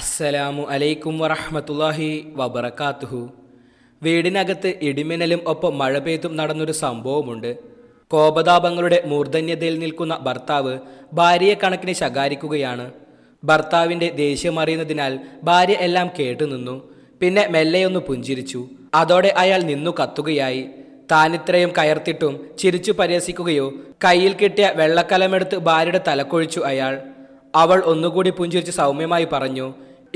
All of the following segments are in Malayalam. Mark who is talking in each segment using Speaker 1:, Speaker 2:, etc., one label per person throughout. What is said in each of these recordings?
Speaker 1: അസ്സലാമു അലൈക്കും വറഹമത്തല്ലാഹി വബറക്കാത്തുഹു വീടിനകത്ത് ഇടിമിന്നലും ഒപ്പം മഴ പെയ്തും നടന്നൊരു സംഭവമുണ്ട് കോപതാപങ്ങളുടെ മൂർധന്യതയിൽ നിൽക്കുന്ന ഭർത്താവ് ഭാര്യയെ കണക്കിന് ശകാരിക്കുകയാണ് ഭർത്താവിൻ്റെ ദേഷ്യം അറിയുന്നതിനാൽ ഭാര്യ എല്ലാം കേട്ടു നിന്നു പിന്നെ മെല്ലെയൊന്ന് പുഞ്ചിരിച്ചു അതോടെ അയാൾ നിന്നു കത്തുകയായി താനിത്രയും കയർത്തിട്ടും ചിരിച്ചു പരിഹസിക്കുകയോ കയ്യിൽ കിട്ടിയ വെള്ളക്കലമെടുത്ത് ഭാര്യയുടെ തലക്കൊഴിച്ചു അയാൾ അവൾ ഒന്നുകൂടി പുഞ്ചിരിച്ച് സൗമ്യമായി പറഞ്ഞു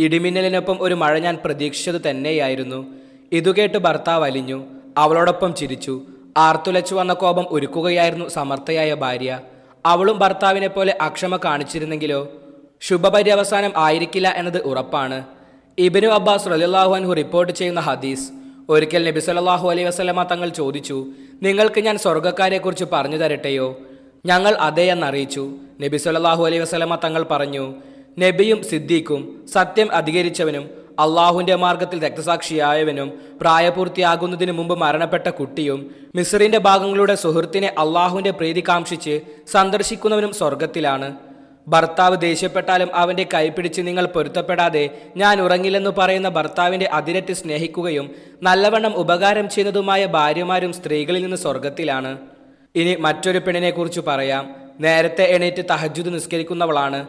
Speaker 1: ഇടിമിന്നലിനൊപ്പം ഒരു മഴ ഞാൻ പ്രതീക്ഷിച്ചത് തന്നെയായിരുന്നു ഇതുകേട്ട് ഭർത്താവ് അലിഞ്ഞു അവളോടൊപ്പം ചിരിച്ചു ആർത്തുലച്ചു വന്ന കോപം ഒരുക്കുകയായിരുന്നു സമർത്ഥയായ ഭാര്യ അവളും ഭർത്താവിനെ പോലെ അക്ഷമ കാണിച്ചിരുന്നെങ്കിലോ ശുഭപര്യവസാനം ആയിരിക്കില്ല എന്നത് ഉറപ്പാണ് ഇബിനു അബ്ബാസ് റലിള്ളാഹു അൻഹു റിപ്പോർട്ട് ചെയ്യുന്ന ഹദീസ് ഒരിക്കൽ നബി സല്ലാഹു അലൈ വസ്ലമ തങ്ങൾ ചോദിച്ചു നിങ്ങൾക്ക് ഞാൻ സ്വർഗ്ഗക്കാരെക്കുറിച്ച് പറഞ്ഞു തരട്ടെയോ ഞങ്ങൾ അതേ എന്നറിയിച്ചു നബി സല്ലാഹു അലൈ വസ്ലമ തങ്ങൾ പറഞ്ഞു നബിയും സിദ്ദീഖും സത്യം അധികരിച്ചവനും അള്ളാഹുവിന്റെ മാർഗത്തിൽ രക്തസാക്ഷിയായവനും പ്രായപൂർത്തിയാകുന്നതിന് മുമ്പ് മരണപ്പെട്ട കുട്ടിയും മിസ്റിൻ്റെ ഭാഗങ്ങളുടെ സുഹൃത്തിനെ അള്ളാഹുവിന്റെ പ്രീതി കാക്ഷിച്ച് സന്ദർശിക്കുന്നവനും സ്വർഗത്തിലാണ് ഭർത്താവ് ദേഷ്യപ്പെട്ടാലും അവൻ്റെ കൈപിടിച്ച് നിങ്ങൾ പൊരുത്തപ്പെടാതെ ഞാൻ ഉറങ്ങില്ലെന്ന് പറയുന്ന ഭർത്താവിൻ്റെ അതിരറ്റ് സ്നേഹിക്കുകയും നല്ലവണ്ണം ഉപകാരം ചെയ്യുന്നതുമായ ഭാര്യമാരും സ്ത്രീകളിൽ നിന്ന് സ്വർഗത്തിലാണ് ഇനി മറ്റൊരു പെണ്ണിനെക്കുറിച്ച് പറയാം നേരത്തെ എണീറ്റ് തഹജുദ് നിസ്കരിക്കുന്നവളാണ്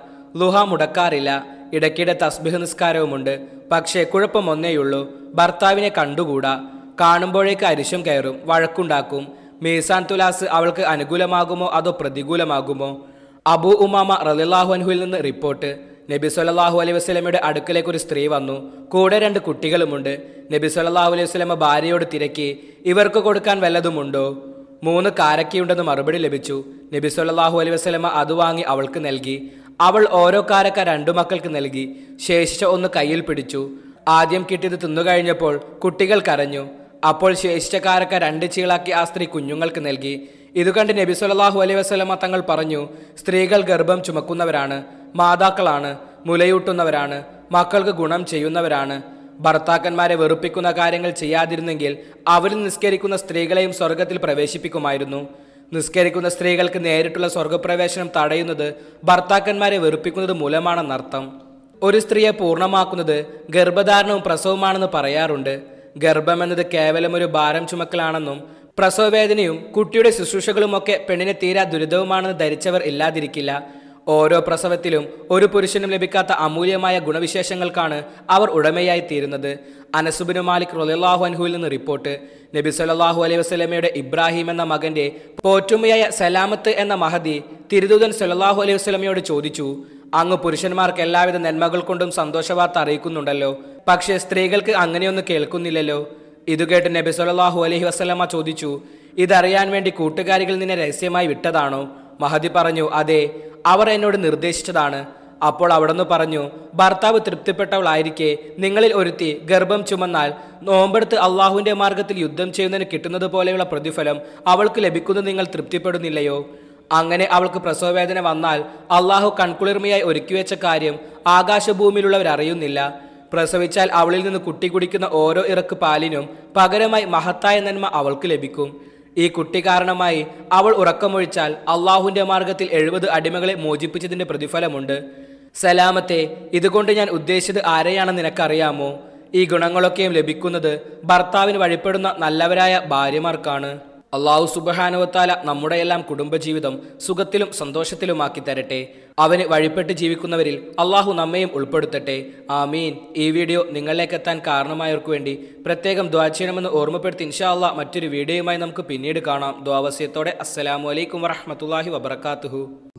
Speaker 1: ലുഹ മുടക്കാറില്ല ഇടയ്ക്കിടെ തസ്ബിഹ് നിസ്കാരവുമുണ്ട് പക്ഷേ കുഴപ്പമൊന്നേയുള്ളൂ ഭർത്താവിനെ കണ്ടുകൂടാ കാണുമ്പോഴേക്ക് അരിശം കയറും വഴക്കുണ്ടാക്കും മീസാൻ തുലാസ് അവൾക്ക് അനുകൂലമാകുമോ അതോ പ്രതികൂലമാകുമോ അബൂ ഉമാമ റലിള്ളാഹു അൻഹുവിൽ നിന്ന് റിപ്പോർട്ട് നബി സൊല്ലാഹു അലൈഹി വസ്ലമയുടെ അടുക്കലേക്ക് ഒരു സ്ത്രീ വന്നു കൂടെ രണ്ട് കുട്ടികളുമുണ്ട് നബി സൊല്ലാഹു അലൈഹി വസ്ലമ ഭാര്യയോട് തിരക്കി ഇവർക്ക് കൊടുക്കാൻ വല്ലതുമുണ്ടോ മൂന്ന് കാരക്കയുണ്ടെന്ന് മറുപടി ലഭിച്ചു നബി സൊല്ലാഹു അലൈഹി വസ്ലമ അത് വാങ്ങി അവൾക്ക് നൽകി അവൾ ഓരോ കാരക്ക രണ്ടു മക്കൾക്ക് നൽകി ശേഷിച്ച ഒന്ന് കയ്യിൽ പിടിച്ചു ആദ്യം കിട്ടിയത് തിന്നുകഴിഞ്ഞപ്പോൾ കുട്ടികൾ കരഞ്ഞു അപ്പോൾ ശേഷിച്ച കാരക്ക രണ്ട് ചീളാക്കി ആ സ്ത്രീ കുഞ്ഞുങ്ങൾക്ക് നൽകി ഇതുകണ്ട് നബി സുലല്ലാഹു അലൈ വസ്ലമ തങ്ങൾ പറഞ്ഞു സ്ത്രീകൾ ഗർഭം ചുമക്കുന്നവരാണ് മാതാക്കളാണ് മുലയൂട്ടുന്നവരാണ് മക്കൾക്ക് ഗുണം ചെയ്യുന്നവരാണ് ഭർത്താക്കന്മാരെ വെറുപ്പിക്കുന്ന കാര്യങ്ങൾ ചെയ്യാതിരുന്നെങ്കിൽ അവരിൽ നിസ്കരിക്കുന്ന സ്ത്രീകളെയും സ്വർഗത്തിൽ പ്രവേശിപ്പിക്കുമായിരുന്നു നിസ്കരിക്കുന്ന സ്ത്രീകൾക്ക് നേരിട്ടുള്ള സ്വർഗപ്രവേശനം തടയുന്നത് ഭർത്താക്കന്മാരെ വെറുപ്പിക്കുന്നത് മൂലമാണെന്നർത്ഥം ഒരു സ്ത്രീയെ പൂർണ്ണമാക്കുന്നത് ഗർഭധാരണവും പ്രസവമാണെന്ന് പറയാറുണ്ട് ഗർഭം എന്നത് കേവലം ഒരു ഭാരം ചുമക്കലാണെന്നും പ്രസവവേദനയും കുട്ടിയുടെ ശുശ്രൂഷകളുമൊക്കെ പെണ്ണിനെ തീരാ ദുരിതവുമാണെന്ന് ധരിച്ചവർ ഇല്ലാതിരിക്കില്ല ഓരോ പ്രസവത്തിലും ഒരു പുരുഷനും ലഭിക്കാത്ത അമൂല്യമായ ഗുണവിശേഷങ്ങൾക്കാണ് അവർ ഉടമയായി തീരുന്നത് അനസുബിന് മാലിക് റൊലാഹു അൻഹുവിൽ നിന്ന് റിപ്പോർട്ട് നബി സലാഹു അലൈഹി വസ്ലമയുടെ ഇബ്രാഹിം എന്ന മകന്റെ പോറ്റുമയായ സലാമത്ത് എന്ന മഹദി തിരുദൂതൻ സലാഹു അലൈഹി വസ്ലമയോട് ചോദിച്ചു അങ്ങ് പുരുഷന്മാർക്ക് എല്ലാവിധ നന്മകൾ കൊണ്ടും സന്തോഷവാർത്ത അറിയിക്കുന്നുണ്ടല്ലോ പക്ഷേ സ്ത്രീകൾക്ക് അങ്ങനെയൊന്നും കേൾക്കുന്നില്ലല്ലോ ഇത് കേട്ട് നബി സൊല്ലാഹു അലഹി വസ്ലമ്മ ചോദിച്ചു ഇതറിയാൻ വേണ്ടി കൂട്ടുകാരികൾ നിന്നെ രഹസ്യമായി വിട്ടതാണോ മഹദി പറഞ്ഞു അതെ അവർ എന്നോട് നിർദ്ദേശിച്ചതാണ് അപ്പോൾ അവിടുന്ന് പറഞ്ഞു ഭർത്താവ് തൃപ്തിപ്പെട്ടവളായിരിക്കെ നിങ്ങളിൽ ഒരുത്തി ഗർഭം ചുമന്നാൽ നോമ്പെടുത്ത് അള്ളാഹുവിൻ്റെ മാർഗത്തിൽ യുദ്ധം ചെയ്യുന്നതിന് കിട്ടുന്നത് പോലെയുള്ള പ്രതിഫലം അവൾക്ക് ലഭിക്കുന്നത് നിങ്ങൾ തൃപ്തിപ്പെടുന്നില്ലയോ അങ്ങനെ അവൾക്ക് പ്രസവവേദന വന്നാൽ അള്ളാഹു കൺകുളിർമയായി വെച്ച കാര്യം ആകാശഭൂമിയിലുള്ളവരറിയുന്നില്ല പ്രസവിച്ചാൽ അവളിൽ നിന്ന് കുട്ടി കുടിക്കുന്ന ഓരോ ഇറക്ക് പാലിനും പകരമായി മഹത്തായ നന്മ അവൾക്ക് ലഭിക്കും ഈ കുട്ടി കാരണമായി അവൾ ഉറക്കമൊഴിച്ചാൽ അള്ളാഹുവിൻ്റെ മാർഗത്തിൽ എഴുപത് അടിമകളെ മോചിപ്പിച്ചതിൻ്റെ പ്രതിഫലമുണ്ട് സലാമത്തെ ഇതുകൊണ്ട് ഞാൻ ഉദ്ദേശിച്ചത് ആരെയാണെന്ന് നിനക്കറിയാമോ ഈ ഗുണങ്ങളൊക്കെയും ലഭിക്കുന്നത് ഭർത്താവിന് വഴിപ്പെടുന്ന നല്ലവരായ ഭാര്യമാർക്കാണ് അള്ളാഹു സുബഹാനുവത്താല നമ്മുടെയെല്ലാം കുടുംബജീവിതം സുഖത്തിലും സന്തോഷത്തിലുമാക്കി തരട്ടെ അവന് വഴിപ്പെട്ട് ജീവിക്കുന്നവരിൽ അള്ളാഹു നമ്മയും ഉൾപ്പെടുത്തട്ടെ ആമീൻ ഈ വീഡിയോ എത്താൻ കാരണമായവർക്ക് വേണ്ടി പ്രത്യേകം ദ്വാ ചെയ്യണമെന്ന് ഓർമ്മപ്പെടുത്തി ഇൻഷാ മറ്റൊരു വീഡിയോയുമായി നമുക്ക് പിന്നീട് കാണാം ദ്വാവസ്യത്തോടെ അസ്സലാമലൈക്കും വറഹമത്തല്ലാഹി വബർക്കാത്തുഹു